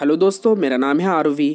hello दोस्तों मेरा नाम है आरवी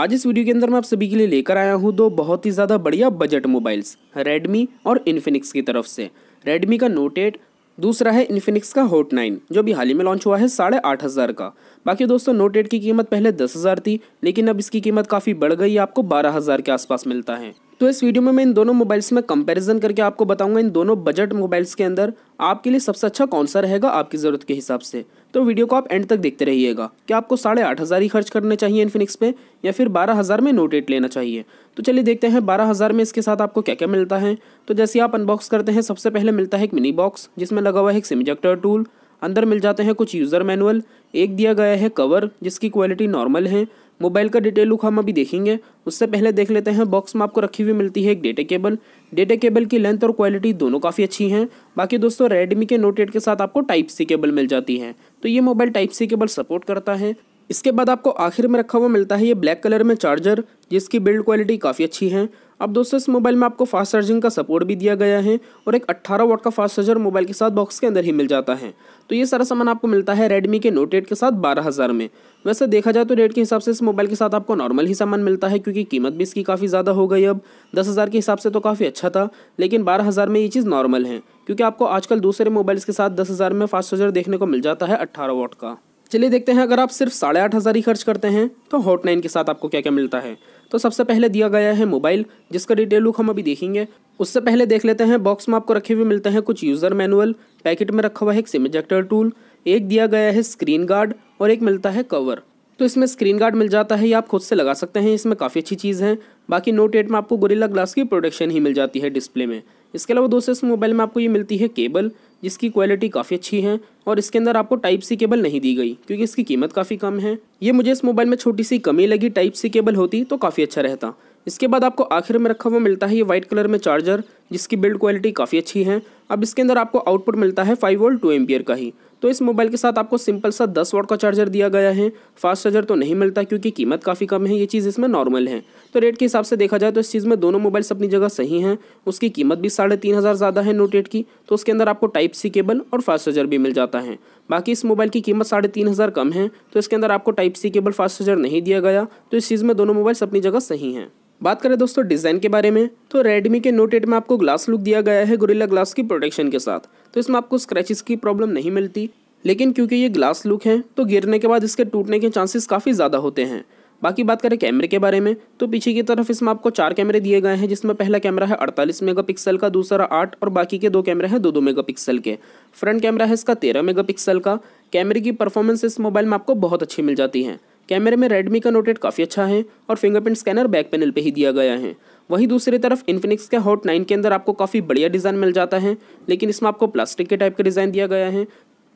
आज इस वीडियो के अंदर मैं आप सभी के लिए लेकर आया हूँ दो बहुत ही ज़्यादा बढ़िया बजट मोबाइल्स रेडमी और इन्फिनिक्स की तरफ से रेडमी का नोट एट दूसरा है इन्फिनिक्स का होट नाइन जो अभी हाल ही में लॉन्च हुआ है साढ़े आठ हज़ार का बाकी दोस्तों नोट एट की कीमत पहले दस हज़ार थी लेकिन अब इसकी कीमत काफ़ी बढ़ गई आपको बारह हज़ार के आसपास मिलता है तो इस वीडियो में मैं इन दोनों मोबाइल्स में कंपैरिजन करके आपको बताऊंगा इन दोनों बजट मोबाइल्स के अंदर आपके लिए सबसे अच्छा कौन सा रहेगा आपकी ज़रूरत के हिसाब से तो वीडियो को आप एंड तक देखते रहिएगा कि आपको साढ़े आठ हज़ार ही खर्च करने चाहिए इन्फिनिक्स पे या फिर बारह हज़ार में नोट एट लेना चाहिए तो चलिए देखते हैं बारह हज़ार में इसके साथ आपको क्या क्या मिलता है तो जैसे आप अनबॉक्स करते हैं सबसे पहले मिलता है एक मिनी बॉक्स जिसमें लगा हुआ है एक सिमजेक्टर टूल अंदर मिल जाते हैं कुछ यूज़र मैनुअल एक दिया गया है कवर जिसकी क्वालिटी नॉर्मल है मोबाइल का डिटेल लुक हम अभी देखेंगे उससे पहले देख लेते हैं बॉक्स में आपको रखी हुई मिलती है एक डेटा केबल डेटा केबल की लेंथ और क्वालिटी दोनों काफ़ी अच्छी हैं बाकी दोस्तों रेडमी के नोट एट के साथ आपको टाइप सी केबल मिल जाती है तो ये mobile type C cable support करता है इसके बाद आपको आखिर में रखा हुआ मिलता है ये ब्लैक कलर में चार्जर जिसकी बिल्ड क्वालिटी काफ़ी अच्छी है अब दोस्तों इस मोबाइल में आपको फास्ट चार्जिंग का सपोर्ट भी दिया गया है और एक 18 वोट का फास्ट चार्जर मोबाइल के साथ बॉक्स के अंदर ही मिल जाता है तो ये सारा सामान आपको मिलता है रेडमी के नोट एट के साथ बारह हज़ार में वैसे देखा जाए तो रेट के हिसाब से इस मोबाइल के साथ आपको नॉर्मल ही सामान मिलता है क्योंकि कीमत भी इसकी काफ़ी ज़्यादा हो गई अब दस हज़ार के हिसाब से तो काफ़ी अच्छा था लेकिन बारह हज़ार में ये चीज़ नॉर्मल है क्योंकि आपको आजकल दूसरे मोबाइल्स के साथ दस हज़ार में फास्ट चार्जर देखने को मिल जाता है अट्ठारह वोट का चलिए देखते हैं अगर आप सिर्फ साढ़े आठ हज़ार ही खर्च करते हैं तो हॉट नाइन के साथ आपको क्या क्या मिलता है तो सबसे पहले दिया गया है मोबाइल जिसका डिटेल लुक हम अभी देखेंगे उससे पहले देख लेते हैं बॉक्स में आपको रखे हुए मिलते हैं कुछ यूज़र मैनुअल पैकेट में रखा हुआ है एक सिम इजेक्टर टूल एक दिया गया है स्क्रीन गार्ड और एक मिलता है कवर तो इसमें स्क्रीन गार्ड मिल जाता है या आप खुद से लगा सकते हैं इसमें काफ़ी अच्छी चीज़ है बाकी नोट एट में आपको गोरिल्ला ग्लास की प्रोटेक्शन ही मिल जाती है डिस्प्ले में इसके अलावा दोस्तों इस मोबाइल में आपको ये मिलती है केबल जिसकी क्वालिटी काफ़ी अच्छी है और इसके अंदर आपको टाइप सी केबल नहीं दी गई क्योंकि इसकी कीमत काफ़ी कम है ये मुझे इस मोबाइल में छोटी सी कमी लगी टाइप सी केबल होती तो काफ़ी अच्छा रहता इसके बाद आपको आखिर में रखा हुआ मिलता है ये वाइट कलर में चार्जर जिसकी बिल्ड क्वालिटी काफ़ी अच्छी है अब इसके अंदर आपको आउटपुट मिलता है फाइव वोल्ट टू एम का ही तो इस मोबाइल के साथ आपको सिंपल सा दस वाट का चार्जर दिया गया है फास्ट चार्जर तो नहीं मिलता क्योंकि कीमत काफ़ी कम है ये चीज़ इसमें नॉर्मल है तो रेट के हिसाब से देखा जाए तो इस चीज़ में दोनों मोबाइल्स अपनी जगह सही हैं उसकी कीमत भी साढ़े तीन हज़ार ज़्यादा है नोट एट की तो उसके अंदर आपको टाइप सी केबल और फास्ट चार्जर भी मिल जाता है बाकी इस मोबाइल की कीमत साढ़े तीन हज़ार कम है तो इसके अंदर आपको type C cable fast charger नहीं दिया गया तो इस चीज़ में दोनों मोबाइल्स अपनी जगह सही हैं बात करें दोस्तों डिज़ाइन के बारे में तो रेडमी के नोट एट में आपको ग्लास लुक दिया गया है गोरिल्ला ग्लास की प्रोटेक्शन के साथ तो इसमें आपको स्क्रैचेस की प्रॉब्लम नहीं मिलती लेकिन क्योंकि ये ग्लास लुक है तो गिरने के बाद इसके टूटने के चांसेस काफ़ी ज़्यादा होते हैं बाकी बात करें कैमरे के बारे में तो पीछे की तरफ इसमें आपको चार कैमरे दिए गए हैं जिसमें पहला कैमरा है 48 मेगापिक्सल का दूसरा आठ और बाकी के दो कैमरे हैं दो दो मेगापिक्सल के फ्रंट कैमरा है इसका 13 मेगापिक्सल का कैमरे की परफॉर्मेंस इस मोबाइल में आपको बहुत अच्छी मिल जाती है कैमरे में रेडमी का नोटेट काफ़ी अच्छा है और फिंगरप्रिंट स्कैनर बैक पैनल पर ही दिया गया है वहीं दूसरी तरफ इन्फिनिक्स के हॉट नाइन के अंदर आपको काफ़ी बढ़िया डिज़ाइन मिल जाता है लेकिन इसमें आपको प्लास्टिक के टाइप का डिज़ाइन दिया गया है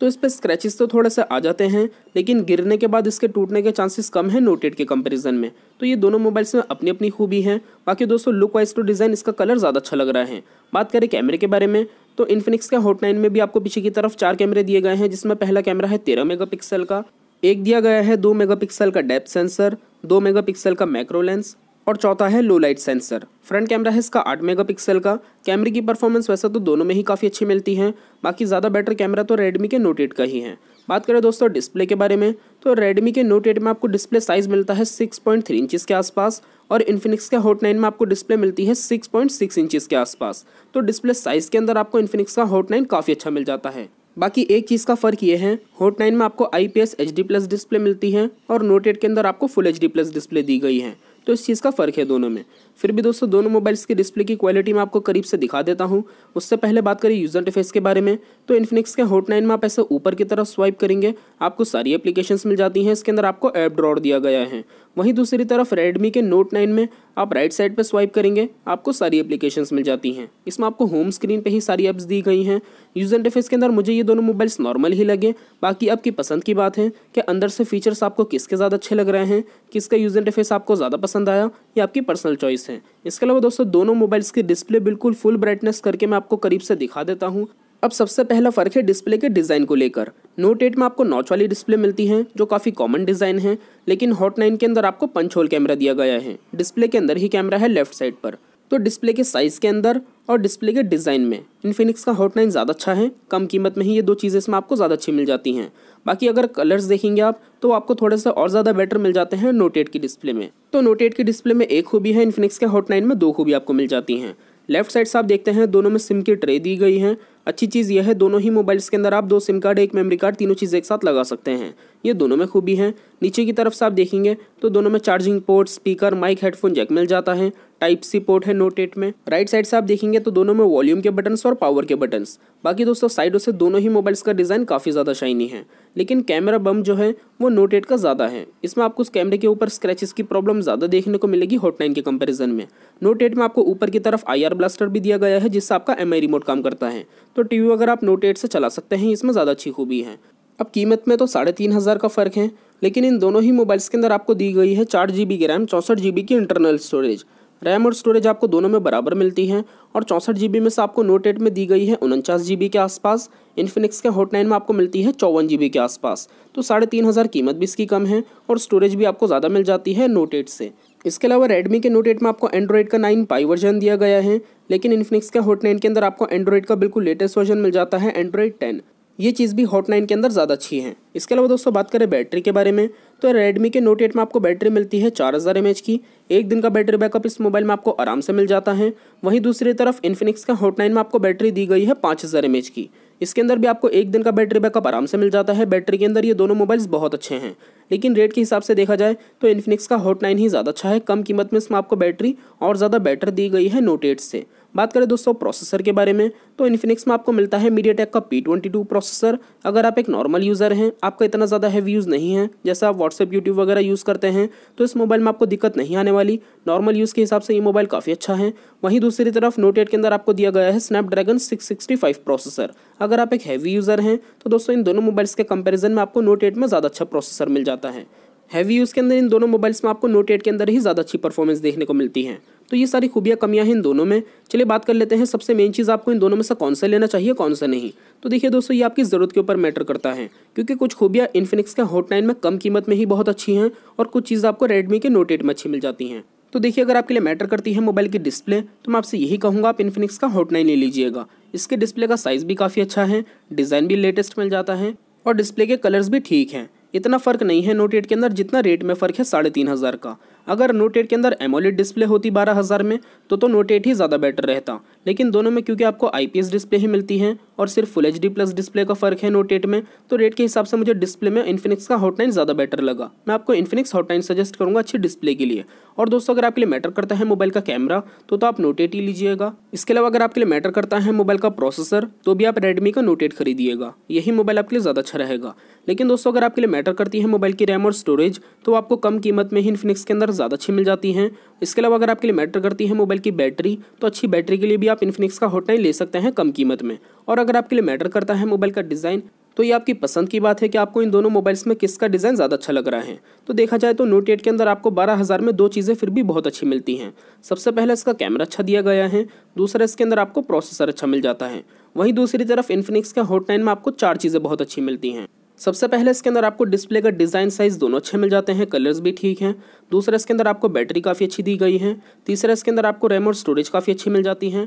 तो इस पर स्क्रैचेस तो थोड़े से आ जाते हैं लेकिन गिरने के बाद इसके टूटने के चांसेस कम है नोटेड के कंपैरिजन में तो ये दोनों मोबाइल्स में अपनी अपनी खूबी है बाकी दोस्तों लुक वाइज टू डिज़ाइन इसका कलर ज़्यादा अच्छा लग रहा है बात करें कैमरे के बारे में तो इन्फिनिक्स के हॉट नाइन में भी आपको पीछे की तरफ चार कैमरे दिए गए हैं जिसमें पहला कैमरा है तेरह मेगा का एक दिया गया है दो मेगा का डेप्थ सेंसर दो मेगा का मैक्रो लेंस और चौथा है low light sensor front camera है इसका आठ मेगापिक्सल का कैमरे की परफॉर्मेंस वैसे तो दोनों में ही काफ़ी अच्छी मिलती है बाकी ज़्यादा बेटर कैमरा तो रेडमी के नोट एट का ही है बात करें दोस्तों डिस्प्ले के बारे में तो रेडमी के नोट एट में आपको डिस्प्ले साइज़ मिलता है सिक्स पॉइंट थ्री इंचज़ के आसपास और इन्फिनिक्स के हॉट नाइन में आपको डिस्प्ले मिलती है सिक्स पॉइंट सिक्स इंचज़ के आसपास तो डिस्प्ले साइज़ के अंदर आपको इन्फिनिक्स का हॉट नाइन काफ़ी अच्छा मिल जाता है बाकी एक चीज़ का फ़र्क ये है हॉट नाइन में आपको I P S H D plus display मिलती है और नोट एट के अंदर आपको full H D plus display दी गई है तो इस चीज़ का फ़र्क है दोनों में फिर भी दोस्तों दोनों मोबाइल्स की डिस्प्ले की क्वालिटी मैं आपको करीब से दिखा देता हूँ उससे पहले बात करें यूज़र इंटरफेस के बारे में तो इन्फिनिक्स के हॉट नाइन में आप ऐसे ऊपर की तरफ स्वाइप करेंगे आपको सारी एप्लीकेशन मिल जाती हैं इसके अंदर आपको ऐप ड्रॉड दिया गया है वहीं दूसरी तरफ रेडमी के नोट नाइन में आप राइट साइड पर स्वाइप करेंगे आपको सारी एप्लीकेशन मिल जाती हैं इसमें आपको होम स्क्रीन पर ही सारी ऐप्स दी गई हैं यूज़र इंटरफेस के अंदर मुझे ये दोनों मोबाइल्स नॉर्मल ही लगे बाकी आपकी पसंद की बात है कि अंदर से फीचर्स आपको किसके ज़्यादा अच्छे लग रहे हैं किसका यूज़र इंटरफेस आपको ज़्यादा पसंद आया ये आपकी पर्सनल चॉइस है इसके अलावा दोस्तों दोनों मोबाइल्स की डिस्प्ले बिल्कुल फुल ब्राइटनेस करके मैं आपको करीब से दिखा देता हूँ अब सबसे पहला फ़र्क है डिस्प्ले के डिज़ाइन को लेकर नोट एट में आपको नॉच वाली डिस्प्ले मिलती है जो काफ़ी कॉमन डिज़ाइन है लेकिन हॉट नाइन के अंदर आपको पंच होल कैमरा दिया गया है डिस्प्ले के अंदर ही कैमरा है लेफ्ट साइड पर तो डिस्प्ले के साइज़ के अंदर और डिस्प्ले के डिज़ाइन में इनफिनिक्स का हॉट नाइन ज़्यादा अच्छा है कम कीमत में ही ये दो चीज़ें इसमें आपको ज़्यादा अच्छी मिल जाती हैं बाकी अगर कलर्स देखेंगे आप तो आपको थोड़े से और ज़्यादा बेटर मिल जाते हैं एट की डिस्प्ले में तो एट की डिस्प्ले में एक खूबी है इनफिनिक्स के हॉट नाइन में दो खूबी आपको मिल जाती हैं लेफ्ट साइड से आप देखते हैं दोनों में सिम की ट्रे दी गई है अच्छी चीज़ यह है दोनों ही मोबाइल्स के अंदर आप दो सिम कार्ड एक मेमोरी कार्ड तीनों चीज़ एक साथ लगा सकते हैं ये दोनों में खूबी है नीचे की तरफ से आप देखेंगे तो दोनों में charging port speaker mike headphone jack मिल जाता है टाइप सी पोर्ट है नोट एट में राइट साइड से आप देखेंगे तो दोनों में वॉल्यूम के बटन्स और पावर के बटन्स बाकी दोस्तों साइडों से दोनों ही मोबाइल्स का डिज़ाइन काफ़ी ज़्यादा शाइनी है लेकिन कैमरा बम जो है वो नोट एट का ज़्यादा है इसमें आपको उस कैमरे के ऊपर स्क्रैचेस की प्रॉब्लम ज़्यादा देखने को मिलेगी हॉट नाइन के कंपेरिजन में नोट एट में आपको ऊपर की तरफ आई आर ब्लास्टर भी दिया गया है जिससे आपका एम आई रिमोट काम करता है तो टी वी आप नोट एट से चला सकते हैं इसमें ज़्यादा अच्छी खूबी है अब कीमत में तो साढ़े तीन हज़ार का फ़र्क है लेकिन इन दोनों ही मोबाइल्स के अंदर आपको दी गई है चार जी बी की रैम चौंसठ जी बी की इंटरनल स्टोरेज रैम और स्टोरेज आपको दोनों में बराबर मिलती हैं और चौंसठ जी में से आपको नोट एट में दी गई है उनचास जी के आसपास इन्फिनिक्स के हॉट नाइन में आपको मिलती है चौवन जी के आसपास तो साढ़े तीन हज़ार कीमत भी इसकी कम है और स्टोरेज भी आपको ज़्यादा मिल जाती है नोट एट से इसके अलावा रेडमी के नोट एट में आपको एंड्रॉयड का नाइन पाई वर्जन दिया गया है लेकिन इन्फिनिक्स के हॉट नाइन के अंदर आपको एंड्रॉयड का बिल्कुल लेटेस्ट वर्जन मिल जाता है एंड्रॉयड टेन ये चीज़ भी हॉट नाइन के अंदर ज़्यादा अच्छी है इसके अलावा दोस्तों बात करें बैटरी के बारे में तो रेडमी के नोट एट में आपको बैटरी मिलती है चार हज़ार एम की एक दिन का बैटरी बैकअप इस मोबाइल में आपको आराम से मिल जाता है वहीं दूसरी तरफ इन्फिनिक्स का हॉट नाइन में आपको बैटरी दी गई है पाँच हज़ार एम की इसके अंदर भी आपको एक दिन का बैटरी बैकअप आराम से मिल जाता है बैटरी के अंदर ये दोनों मोबाइल्स बहुत अच्छे हैं लेकिन रेट के हिसाब से देखा जाए तो इन्फिनिक्स का हॉट नाइन ही ज़्यादा अच्छा है कम कीमत में इसमें आपको बैटरी और ज़्यादा बैटर दी गई है नोट एट से बात करें दोस्तों प्रोसेसर के बारे में तो इन्फिनिक्स में आपको मिलता है मीडिया का पी प्रोसेसर अगर आप एक नॉर्मल यूज़र हैं आपका इतना ज़्यादा हैवी यूज़ नहीं है जैसा आप व्हाट्सएप यूट्यूब वगैरह यूज़ करते हैं तो इस मोबाइल में आपको दिक्कत नहीं आने वाली नॉर्मल यूज़ के हिसाब से ये मोबाइल काफ़ी अच्छा है वहीं दूसरी तरफ नोट एट के अंदर आपको दिया गया है स्नैपड्रैगन सिक्स प्रोसेसर अगर आप एक हैवी यूज़र हैं तो दोस्तों इन दोनों मोबाइल्स के कंपेरिज़न में आपको नोट एट में ज़्यादा अच्छा प्रोसेसर मिल जाता है हैवी यूज़ के अंदर इन दोनों मोबाइल्स में आपको नोट एट के अंदर ही ज़्यादा अच्छी परफॉर्मेंस देखने को मिलती है तो ये सारी खूबियाँ कमियाँ हैं इन दोनों में चलिए बात कर लेते हैं सबसे मेन चीज़ आपको इन दोनों में से कौन सा लेना चाहिए कौन सा नहीं तो देखिए दोस्तों ये आपकी ज़रूरत के ऊपर मैटर करता है क्योंकि कुछ खूबियाँ इन्फिनिक्स के हॉट नाइन में कम कीमत में ही बहुत अच्छी हैं और कुछ चीज़ आपको रेडमी के नोट एट में अच्छी मिल जाती हैं तो देखिए अगर आपके लिए मैटर करती है मोबाइल की डिस्प्ले तो मैं आपसे यही कहूँगा आप इन्फिनिक्स का हॉट नाइन ले लीजिएगा इसके डिस्प्ले का साइज़ भी काफ़ी अच्छा है डिज़ाइन भी लेटेस्ट मिल जाता है और डिस्प्ले के कलर्स भी ठीक हैं इतना फ़र्क नहीं है नोट एट के अंदर जितना रेट में फ़र्क है साढ़े तीन हज़ार का अगर नोट एट के अंदर एमोलेट डिस्प्ले होती बारह हज़ार में तो तो नोट एट ही ज़्यादा बेटर रहता लेकिन दोनों में क्योंकि आपको आई डिस्प्ले ही मिलती है और सिर्फ फुल एच प्लस डिस्प्ले का फ़र्क है नोट एट में तो रेट के हिसाब से मुझे डिस्प्ले में इन्फिनिक्स का हॉट नाइन ज़्यादा बेटर लगा मैं आपको इन्फिनिक्स हॉट नाइन सजेस्ट करूँगा अच्छी डिस्प्ले के लिए और दोस्तों अगर आपके लिए मैटर करता है मोबाइल का कैमरा तो, तो आप नोट एट ही लीजिएगा इसके अलावा अगर आपके लिए मैटर करता है मोबाइल का प्रोसेसर तो भी आप रेडमी का नोट एट खरीदिएगा यही मोबाइल आपके लिए ज़्यादा अच्छा रहेगा लेकिन दोस्तों अगर आपके लिए मैटर करती है मोबाइल की रैम और स्टोरेज तो आपको कम कीमत में ही इन्फिनिक्स के अंदर ज़्यादा अच्छी मिल जाती हैं इसके अलावा अगर आपके लिए मैटर करती है मोबाइल की बैटरी तो अच्छी बैटरी के लिए भी आप इन्फिनिक्स का हॉट नाइन ले सकते हैं कम कीमत में और अगर अगर आपके लिए मैटर करता है मोबाइल का डिज़ाइन तो ये आपकी पसंद की बात है कि आपको इन दोनों मोबाइल्स में किसका डिज़ाइन ज़्यादा अच्छा लग रहा है तो देखा जाए तो नोट एट के अंदर आपको बारह हज़ार में दो चीज़ें फिर भी बहुत अच्छी मिलती हैं सबसे पहले इसका कैमरा अच्छा दिया गया है दूसरा इसके अंदर आपको प्रोसेसर अच्छा मिल जाता है वहीं दूसरी तरफ इन्फिनिक्स के हॉट नाइन में आपको चार चीज़ें बहुत अच्छी मिलती हैं सबसे पहले इसके अंदर आपको डिस्प्ले का डिज़ाइन साइज़ दोनों अच्छे मिल जाते हैं कलर्स भी ठीक हैं दूसरा इसके अंदर आपको बैटरी काफ़ी अच्छी दी गई है तीसरा इसके अंदर आपको रैम और स्टोरेज काफ़ी अच्छी मिल जाती है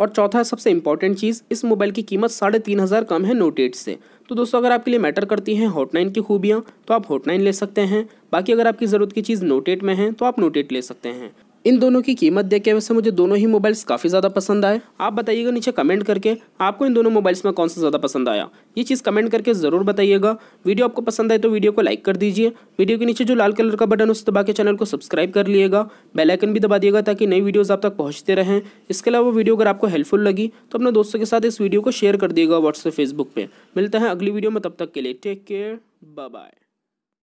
और चौथा सबसे इंपॉर्टेंट चीज़ इस मोबाइल की कीमत साढ़े तीन हज़ार कम है नोट एट से तो दोस्तों अगर आपके लिए मैटर करती हैं हॉट नाइन की खूबियाँ तो आप हॉट नाइन ले सकते हैं बाकी अगर आपकी ज़रूरत की चीज़ नोट एट में है तो आप नोट एट ले सकते हैं इन दोनों की कीमत देख के वैसे मुझे दोनों ही मोबाइल्स काफ़ी ज़्यादा पसंद आए आप बताइएगा नीचे कमेंट करके आपको इन दोनों मोबाइल्स में कौन सा ज़्यादा पसंद आया ये चीज़ कमेंट करके ज़रूर बताइएगा वीडियो आपको पसंद आए तो वीडियो को लाइक कर दीजिए वीडियो के नीचे जो लाल कलर का बटन उस दबा के चैनल को सब्सक्राइब कर लिएगा बेलाइकन भी दबा दिएगा ताकि नई वीडियोज़ आप तक पहुँचते रहें इसके अलावा वीडियो अगर आपको हेल्पफुल लगी तो अपने दोस्तों के साथ इस वीडियो को शेयर कर दिएगा व्हाट्सएप फेसबुक पर मिलते हैं अगली वीडियो में तब तक के लिए टेक केयर बाय